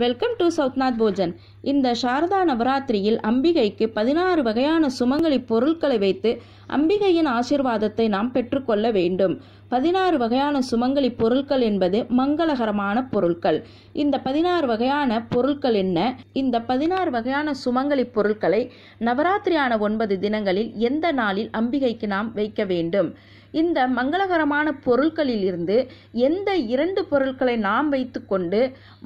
welcome to சவுத்நாத் Bhojan இந்த சாரதா நவராத்திரியில் அம்பிகைக்கு பதினாறு வகையான சுமங்கலி பொருட்களை வைத்து அம்பிகையின் ஆசிர்வாதத்தை நாம் பெற்றுக்கொள்ள வேண்டும் பதினாறு வகையான சுமங்கலி பொருட்கள் என்பது மங்களகரமான பொருட்கள் இந்த பதினாறு வகையான பொருட்கள் என்ன இந்த பதினாறு வகையான சுமங்கலி பொருட்களை நவராத்திரியான ஒன்பது தினங்களில் எந்த நாளில் அம்பிகைக்கு நாம் வைக்க வேண்டும் இந்த மங்களகரமான பொருட்களில் இருந்து எந்த இரண்டு பொருட்களை நாம் வைத்துக்கொண்டு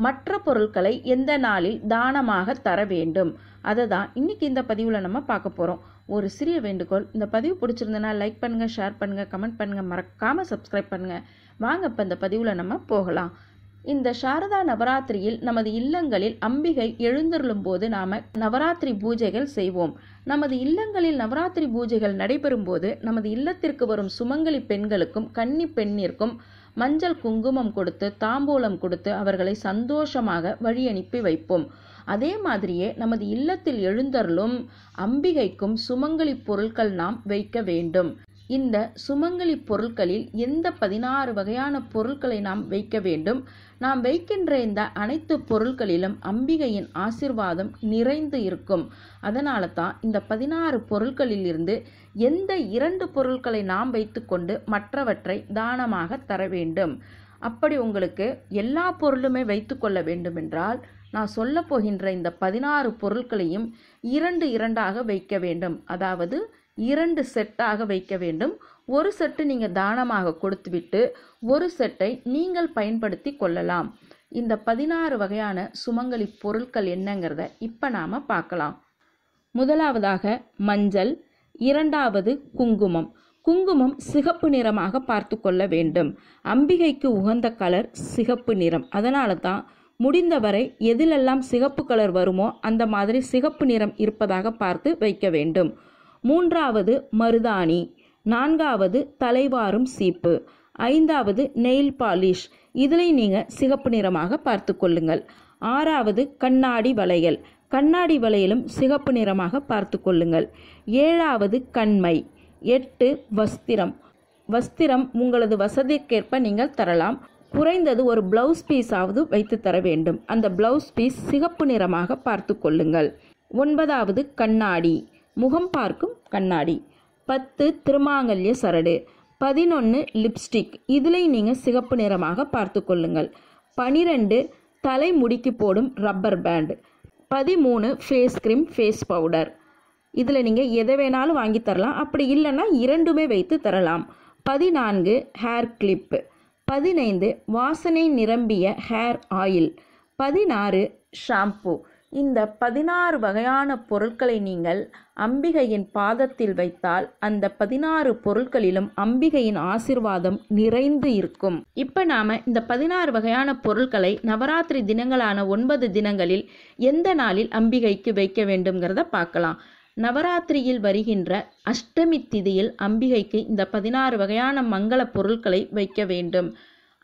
மற்ற பொருட்களை எந்த நாளில் தானமாக தர வேண்டும் அதை தான் இன்றைக்கி இந்த பதிவில் நம்ம பார்க்க போகிறோம் ஒரு சிறிய வேண்டுகோள் இந்த பதிவு பிடிச்சிருந்தனா லைக் பண்ணுங்கள் ஷேர் பண்ணுங்கள் கமெண்ட் பண்ணுங்கள் மறக்காமல் சப்ஸ்கிரைப் பண்ணுங்கள் வாங்க இப்போ இந்த பதிவில் நம்ம போகலாம் இந்த சாரதா நவராத்திரியில் நமது இல்லங்களில் அம்பிகை எழுந்தருளும் போது நாம் நவராத்திரி பூஜைகள் செய்வோம் நமது இல்லங்களில் நவராத்திரி பூஜைகள் நடைபெறும் போது நமது இல்லத்திற்கு வரும் சுமங்கலி பெண்களுக்கும் கன்னி பெண்ணிற்கும் மஞ்சள் குங்குமம் கொடுத்து தாம்பூலம் கொடுத்து அவர்களை சந்தோஷமாக வழி அனுப்பி வைப்போம் அதே மாதிரியே நமது இல்லத்தில் எழுந்தருளும் அம்பிகைக்கும் சுமங்கலி பொருட்கள் நாம் வைக்க வேண்டும் இந்த சுமங்கலி பொருட்களில் எந்த பதினாறு வகையான பொருட்களை நாம் வைக்க வேண்டும் நாம் வைக்கின்ற இந்த அனைத்து பொருட்களிலும் அம்பிகையின் ஆசிர்வாதம் நிறைந்து இருக்கும் அதனால தான் இந்த பதினாறு பொருட்களிலிருந்து எந்த இரண்டு பொருட்களை நாம் வைத்துக்கொண்டு மற்றவற்றை தானமாக தர வேண்டும் அப்படி உங்களுக்கு எல்லா பொருளுமே வைத்துக்கொள்ள வேண்டுமென்றால் நான் சொல்ல போகின்ற இந்த பதினாறு பொருட்களையும் இரண்டு இரண்டாக வைக்க வேண்டும் அதாவது இரண்டு செட்டாக வைக்க வேண்டும் ஒரு செட்டு நீங்கள் தானமாக கொடுத்துவிட்டு ஒரு செட்டை நீங்கள் பயன்படுத்தி கொள்ளலாம் இந்த பதினாறு வகையான சுமங்கலி பொருட்கள் என்னங்கிறத இப்போ நாம் பார்க்கலாம் முதலாவதாக மஞ்சள் இரண்டாவது குங்குமம் குங்குமம் சிகப்பு நிறமாக பார்த்து கொள்ள வேண்டும் அம்பிகைக்கு உகந்த கலர் சிகப்பு நிறம் அதனால தான் முடிந்தவரை எதிலெல்லாம் சிகப்பு கலர் வருமோ அந்த மாதிரி சிகப்பு நிறம் இருப்பதாக பார்த்து வைக்க வேண்டும் மூன்றாவது மருதாணி நான்காவது தலைவாரும் சீப்பு ஐந்தாவது நெயில் பாலிஷ் இதில் நீங்கள் சிகப்பு நிறமாக பார்த்து கொள்ளுங்கள் ஆறாவது கண்ணாடி வளையல் கண்ணாடி வளையலும் சிகப்பு நிறமாக பார்த்து கொள்ளுங்கள் ஏழாவது கண்மை எட்டு வஸ்திரம் வஸ்திரம் உங்களது வசதிக்கேற்ப நீங்கள் தரலாம் குறைந்தது ஒரு ப்ளவுஸ் பீஸாவது வைத்து தர வேண்டும் அந்த ப்ளவுஸ் பீஸ் சிகப்பு நிறமாக பார்த்து கொள்ளுங்கள் ஒன்பதாவது கண்ணாடி முகம் பார்க்கும் கண்ணாடி பத்து திருமாங்கல்ய சரடு பதினொன்று லிப்ஸ்டிக் இதில் நீங்கள் சிகப்பு நிறமாக பார்த்து கொள்ளுங்கள் பனிரெண்டு தலை முடிக்கு போடும் ரப்பர் பேண்டு பதிமூணு ஃபேஸ் க்ரீம் ஃபேஸ் பவுடர் இதில் நீங்கள் எதை வேணாலும் வாங்கி தரலாம் அப்படி இல்லைன்னா இரண்டுமே வைத்து தரலாம் பதினான்கு ஹேர் கிளிப்பு பதினைந்து வாசனை நிரம்பிய ஹேர் ஆயில் பதினாறு ஷாம்பூ இந்த பதினாறு வகையான பொருட்களை நீங்கள் அம்பிகையின் பாதத்தில் வைத்தால் அந்த பதினாறு பொருட்களிலும் அம்பிகையின் ஆசிர்வாதம் நிறைந்து இருக்கும் இப்போ நாம் இந்த பதினாறு வகையான பொருட்களை நவராத்திரி தினங்களான ஒன்பது தினங்களில் எந்த நாளில் அம்பிகைக்கு வைக்க வேண்டும்ங்கிறத பார்க்கலாம் நவராத்திரியில் வருகின்ற அஷ்டமி திதியில் அம்பிகைக்கு இந்த பதினாறு வகையான மங்கள பொருட்களை வைக்க வேண்டும்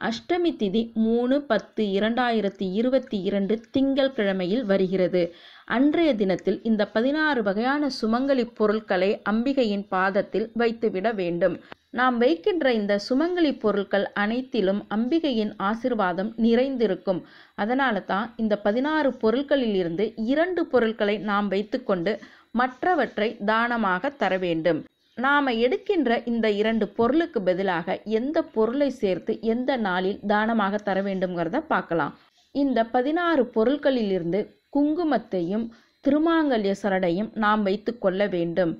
அஷ்டமி திதி மூணு பத்து இரண்டாயிரத்தி இருபத்தி இரண்டு திங்கள் கிழமையில் வருகிறது அன்றைய தினத்தில் இந்த பதினாறு வகையான சுமங்கலி பொருட்களை அம்பிகையின் பாதத்தில் வைத்துவிட வேண்டும் நாம் வைக்கின்ற இந்த சுமங்கலி பொருட்கள் அனைத்திலும் அம்பிகையின் ஆசிர்வாதம் நிறைந்திருக்கும் அதனால தான் இந்த பதினாறு பொருட்களிலிருந்து இரண்டு பொருட்களை நாம் வைத்துக்கொண்டு மற்றவற்றை தானமாக தர வேண்டும் நாம் எடுக்கின்ற இந்த இரண்டு பொருளுக்கு பதிலாக எந்த பொருளை சேர்த்து எந்த நாளில் தானமாக தர வேண்டும்ங்கிறத பார்க்கலாம் இந்த பதினாறு பொருட்களிலிருந்து குங்குமத்தையும் திருமாங்கல்ய சரடையும் நாம் வைத்து கொள்ள வேண்டும்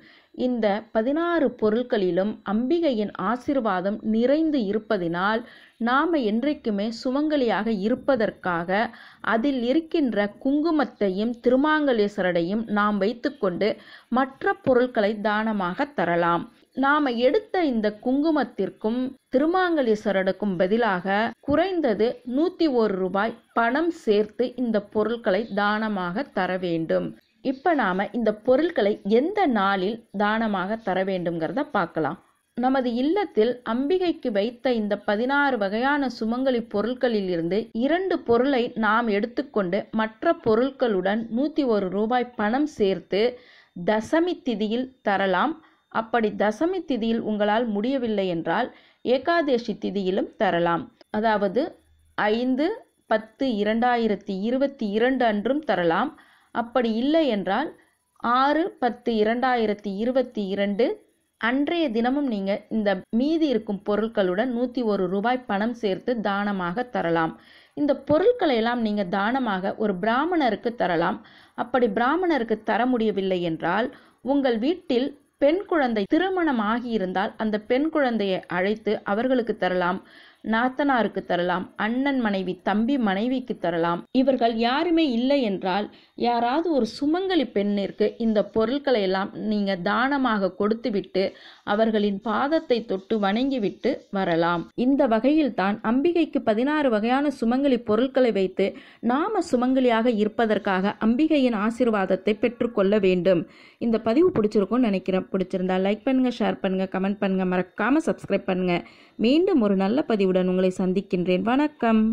இந்த பதினாறு பொருட்களிலும் அம்பிகையின் ஆசிர்வாதம் நிறைந்து இருப்பதினால் நாம் என்றைக்குமே சுமங்கலியாக இருப்பதற்காக அதில் இருக்கின்ற குங்குமத்தையும் திருமாங்கலேஸ்வரடையும் நாம் வைத்துக்கொண்டு மற்ற பொருட்களை தானமாக தரலாம் நாம் எடுத்த இந்த குங்குமத்திற்கும் திருமாங்கலேஸ்வரடுக்கும் பதிலாக குறைந்தது நூற்றி ஒரு ரூபாய் பணம் சேர்த்து இந்த பொருட்களை தானமாக தர வேண்டும் இப்போ நாம் இந்த பொருட்களை எந்த நாளில் தானமாக தர வேண்டும்ங்கிறத பார்க்கலாம் நமது இல்லத்தில் அம்பிகைக்கு வைத்த இந்த பதினாறு வகையான சுமங்கலி பொருட்களில் இருந்து இரண்டு பொருளை நாம் எடுத்துக்கொண்டு மற்ற பொருட்களுடன் நூற்றி ஒரு ரூபாய் பணம் சேர்த்து தசமி திதியில் தரலாம் அப்படி தசமி திதியில் உங்களால் முடியவில்லை என்றால் ஏகாதேசி திதியிலும் தரலாம் அதாவது ஐந்து பத்து இரண்டாயிரத்தி இருபத்தி இரண்டு அன்றும் தரலாம் அப்படி இல்லை என்றால் ஆறு பத்து இரண்டாயிரத்தி இருபத்தி இரண்டு அன்றைய தினமும் நீங்கள் இந்த மீதி இருக்கும் பொருட்களுடன் நூற்றி ஒரு ரூபாய் பணம் சேர்த்து தானமாக தரலாம் இந்த பொருட்களை எல்லாம் நீங்கள் தானமாக ஒரு பிராமணருக்கு தரலாம் அப்படி பிராமணருக்கு தர முடியவில்லை என்றால் உங்கள் வீட்டில் பெண் குழந்தை திருமணம் ஆகியிருந்தால் அந்த பெண் குழந்தையை அழைத்து அவர்களுக்கு தரலாம் நாத்தனாருக்கு தரலாம் அண்ணன் மனைவி தம்பி மனைவிக்கு தரலாம் இவர்கள் யாருமே இல்லை என்றால் யாராவது ஒரு சுமங்கலி பெண்ணிற்கு இந்த பொருட்களை எல்லாம் நீங்க தானமாக கொடுத்துவிட்டு அவர்களின் பாதத்தை தொட்டு வணங்கிவிட்டு வரலாம் இந்த வகையில் தான் அம்பிகைக்கு பதினாறு வகையான சுமங்கலி பொருட்களை வைத்து நாம சுமங்கலியாக இருப்பதற்காக அம்பிகையின் ஆசிர்வாதத்தை பெற்றுக்கொள்ள வேண்டும் இந்த பதிவு பிடிச்சிருக்கும்னு நினைக்கிறேன் பிடிச்சிருந்தா லைக் பண்ணுங்க ஷேர் பண்ணுங்க கமெண்ட் பண்ணுங்க மறக்காம சப்ஸ்கிரைப் பண்ணுங்க மீண்டும் ஒரு நல்ல பதிவு செய்தியுடன் உங்களை சந்திக்கின்றேன் வணக்கம்